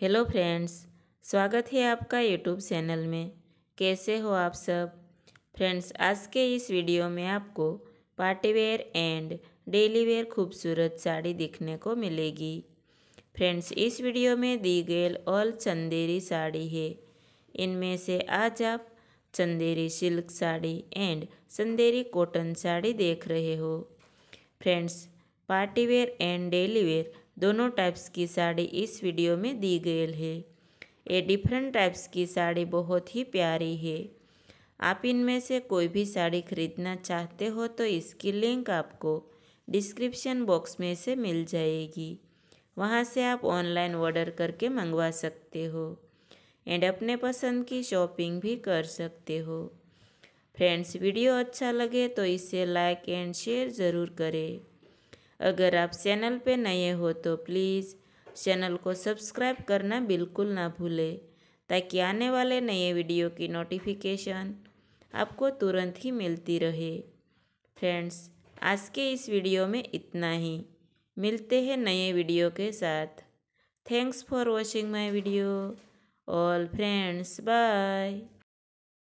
hello friends स्वागत है आपका यूट्यूब चैनल में कैसे हो आप सब फ्रेंड्स आज के इस वीडियो में आपको पार्टीवेयर एंड डेली वेयर खूबसूरत साड़ी दिखने को मिलेगी फ्रेंड्स इस वीडियो में दी गई ऑल चंदेरी साड़ी है इनमें से आज आप Chanderi silk sari and Chanderi cotton sari देख रहे हो friends partywear and daily wear दोनों टाइप्स की साड़ी इस वीडियो में दी गई है ये डिफरेंट टाइप्स की साड़ी बहुत ही प्यारी है आप इनमें से कोई भी साड़ी खरीदना चाहते हो तो इसकी लिंक आपको डिस्क्रिप्शन बॉक्स में से मिल जाएगी वहाँ से आप ऑनलाइन ऑर्डर करके मंगवा सकते हो एंड अपने पसंद की शॉपिंग भी कर सकते हो फ्रेंड्स वीडियो अच्छा लगे तो इसे लाइक एंड शेयर ज़रूर करें अगर आप चैनल पे नए हो तो प्लीज़ चैनल को सब्सक्राइब करना बिल्कुल ना भूलें ताकि आने वाले नए वीडियो की नोटिफिकेशन आपको तुरंत ही मिलती रहे फ्रेंड्स आज के इस वीडियो में इतना ही मिलते हैं नए वीडियो के साथ thanks for watching my video all friends bye